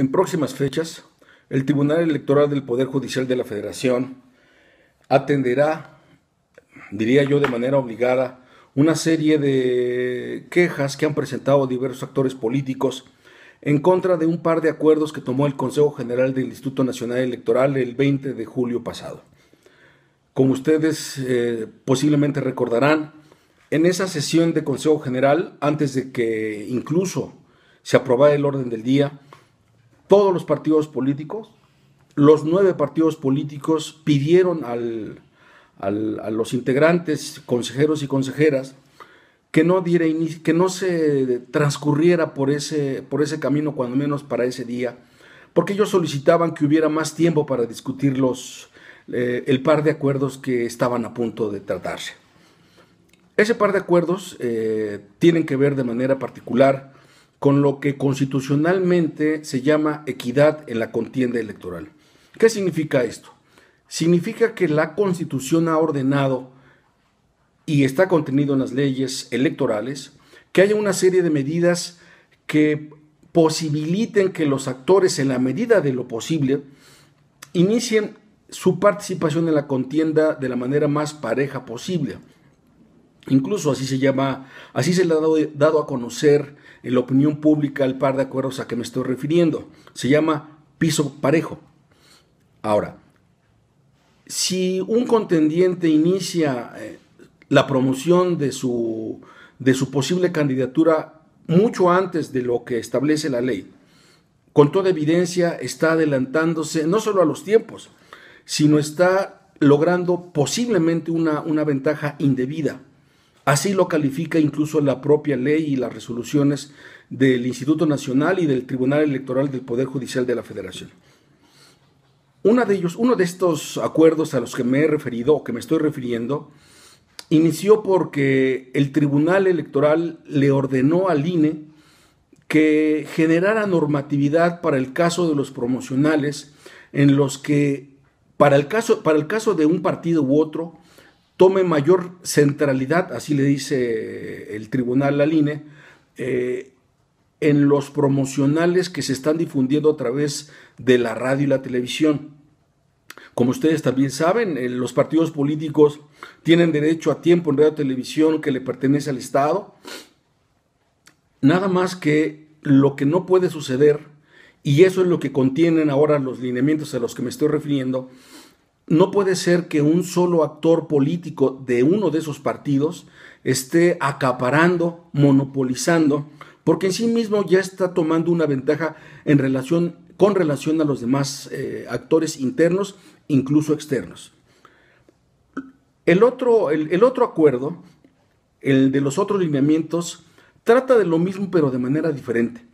En próximas fechas, el Tribunal Electoral del Poder Judicial de la Federación atenderá, diría yo de manera obligada, una serie de quejas que han presentado diversos actores políticos en contra de un par de acuerdos que tomó el Consejo General del Instituto Nacional Electoral el 20 de julio pasado. Como ustedes eh, posiblemente recordarán, en esa sesión de Consejo General, antes de que incluso se aprobara el orden del día, todos los partidos políticos, los nueve partidos políticos pidieron a los integrantes, consejeros y consejeras, que no, que no se transcurriera por ese, por ese camino, cuando menos para ese día, porque ellos solicitaban que hubiera más tiempo para discutir eh, el par de acuerdos que estaban a punto de tratarse. Ese par de acuerdos eh, tienen que ver de manera particular con lo que constitucionalmente se llama equidad en la contienda electoral. ¿Qué significa esto? Significa que la Constitución ha ordenado y está contenido en las leyes electorales que haya una serie de medidas que posibiliten que los actores, en la medida de lo posible, inicien su participación en la contienda de la manera más pareja posible. Incluso así se llama, así se le ha dado, dado a conocer en la opinión pública el par de acuerdos a que me estoy refiriendo. Se llama piso parejo. Ahora, si un contendiente inicia eh, la promoción de su, de su posible candidatura mucho antes de lo que establece la ley, con toda evidencia está adelantándose no solo a los tiempos, sino está logrando posiblemente una, una ventaja indebida. Así lo califica incluso la propia ley y las resoluciones del Instituto Nacional y del Tribunal Electoral del Poder Judicial de la Federación. Uno de ellos, uno de estos acuerdos a los que me he referido o que me estoy refiriendo, inició porque el Tribunal Electoral le ordenó al INE que generara normatividad para el caso de los promocionales en los que para el caso para el caso de un partido u otro tome mayor centralidad, así le dice el tribunal la INE, eh, en los promocionales que se están difundiendo a través de la radio y la televisión. Como ustedes también saben, eh, los partidos políticos tienen derecho a tiempo en radio y televisión que le pertenece al Estado. Nada más que lo que no puede suceder, y eso es lo que contienen ahora los lineamientos a los que me estoy refiriendo, no puede ser que un solo actor político de uno de esos partidos esté acaparando, monopolizando, porque en sí mismo ya está tomando una ventaja en relación, con relación a los demás eh, actores internos, incluso externos. El otro, el otro acuerdo, el de los otros lineamientos, trata de lo mismo pero de manera diferente.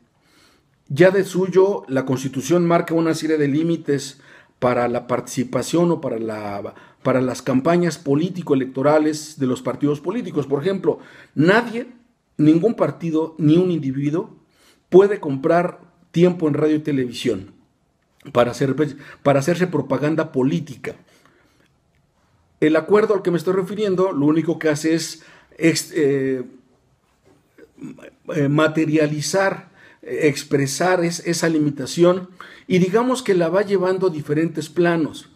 Ya de suyo, la Constitución marca una serie de límites para la participación o para, la, para las campañas político-electorales de los partidos políticos. Por ejemplo, nadie, ningún partido ni un individuo puede comprar tiempo en radio y televisión para, hacer, para hacerse propaganda política. El acuerdo al que me estoy refiriendo lo único que hace es, eh, eh, materializar expresar es, esa limitación y digamos que la va llevando a diferentes planos.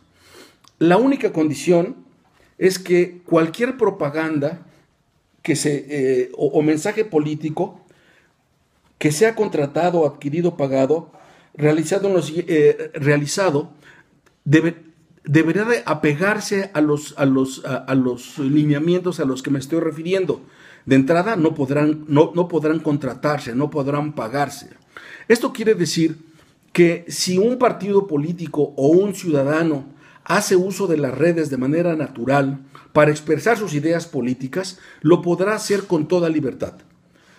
La única condición es que cualquier propaganda que se, eh, o, mensaje político que sea contratado, adquirido, pagado, realizado, deberá eh, realizado debe, debería de apegarse a los, a, los, a los lineamientos a los que me estoy refiriendo. De entrada no podrán, no, no podrán contratarse, no podrán pagarse. Esto quiere decir que si un partido político o un ciudadano hace uso de las redes de manera natural para expresar sus ideas políticas, lo podrá hacer con toda libertad.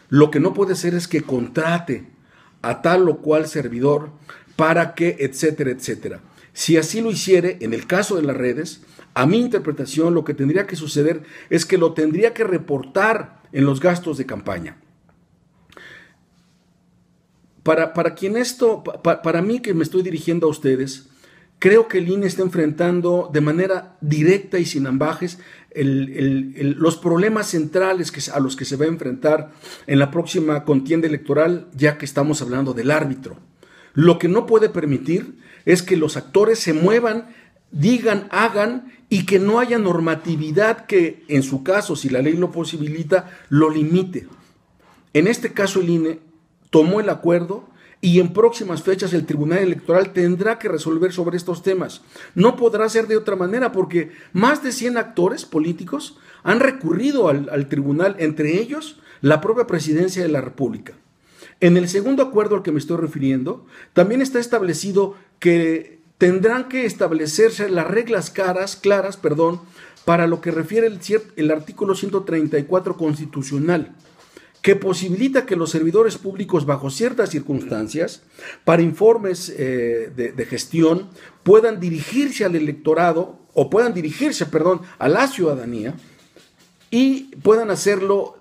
Lo que no puede ser es que contrate a tal o cual servidor para que, etcétera, etcétera. Si así lo hiciere, en el caso de las redes, a mi interpretación lo que tendría que suceder es que lo tendría que reportar en los gastos de campaña. Para, quien esto, para, mí que me estoy dirigiendo a ustedes, creo que el INE está enfrentando de manera directa y sin ambajes los problemas centrales que, a los que se va a enfrentar en la próxima contienda electoral, ya que estamos hablando del árbitro. Lo que no puede permitir es que los actores se muevan digan, hagan y que no haya normatividad que, en su caso, si la ley lo posibilita, lo limite. En este caso, el INE tomó el acuerdo y en próximas fechas el Tribunal Electoral tendrá que resolver sobre estos temas. No podrá ser de otra manera porque más de 100 actores políticos han recurrido al, al tribunal, entre ellos la propia presidencia de la República. En el segundo acuerdo al que me estoy refiriendo, también está establecido que tendrán que establecerse las reglas caras, claras perdón, para lo que refiere el, artículo 134 constitucional que posibilita que los servidores públicos bajo ciertas circunstancias, para informes eh, de, de, gestión, puedan dirigirse al electorado o puedan dirigirse, perdón, a la ciudadanía y puedan hacerlo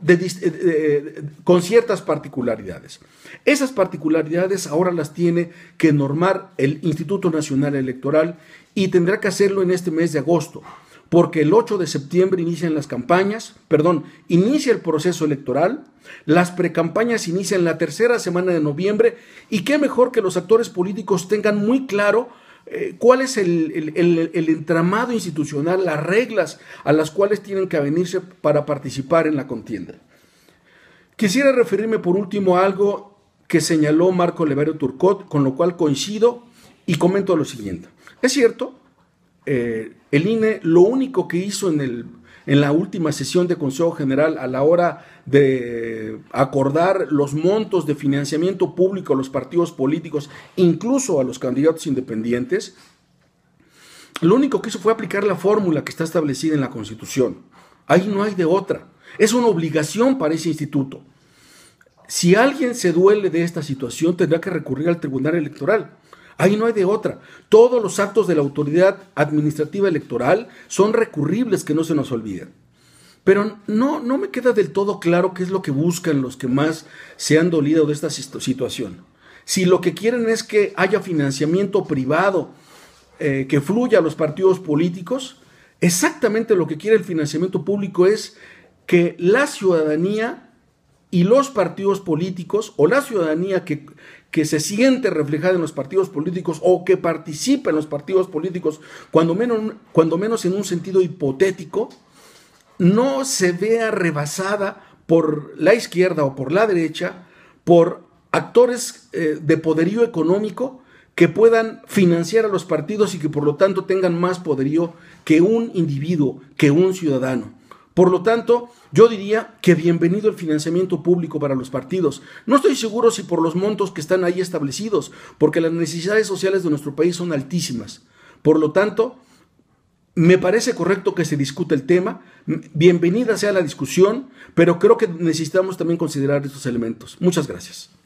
con ciertas particularidades. Esas particularidades ahora las tiene que normar el Instituto Nacional Electoral y tendrá que hacerlo en este mes de agosto, porque el 8 de septiembre inician las campañas, perdón, inicia el proceso electoral, las precampañas inician la tercera semana de noviembre y qué mejor que los actores políticos tengan muy claro eh, cuál es el, entramado institucional, las reglas a las cuales tienen que venirse para participar en la contienda. Quisiera referirme por último a algo que señaló Marco Oliverio Turcot, con lo cual coincido y comento lo siguiente. Es cierto, eh, el INE lo único que hizo en el en la última sesión de Consejo General a la hora de acordar los montos de financiamiento público a los partidos políticos, incluso a los candidatos independientes, lo único que hizo fue aplicar la fórmula que está establecida en la Constitución. Ahí no hay de otra. Es una obligación para ese instituto. Si alguien se duele de esta situación, tendrá que recurrir al Tribunal Electoral. Ahí no hay de otra. Todos los actos de la autoridad administrativa electoral son recurribles, que no se nos olviden. Pero no, no me queda del todo claro qué es lo que buscan los que más se han dolido de esta situación. Si lo que quieren es que haya financiamiento privado eh, que fluya a los partidos políticos, exactamente lo que quiere el financiamiento público es que la ciudadanía y los partidos políticos o la ciudadanía que, que se siente reflejada en los partidos políticos o que participa en los partidos políticos, cuando menos, cuando menos en un sentido hipotético, no se vea rebasada por la izquierda o por la derecha, por actores eh, de poderío económico que puedan financiar a los partidos y que por lo tanto tengan más poderío que un individuo, que un ciudadano. Por lo tanto, yo diría que bienvenido el financiamiento público para los partidos. No estoy seguro si por los montos que están ahí establecidos, porque las necesidades sociales de nuestro país son altísimas. Por lo tanto, me parece correcto que se discuta el tema, bienvenida sea la discusión, pero creo que necesitamos también considerar estos elementos. Muchas gracias.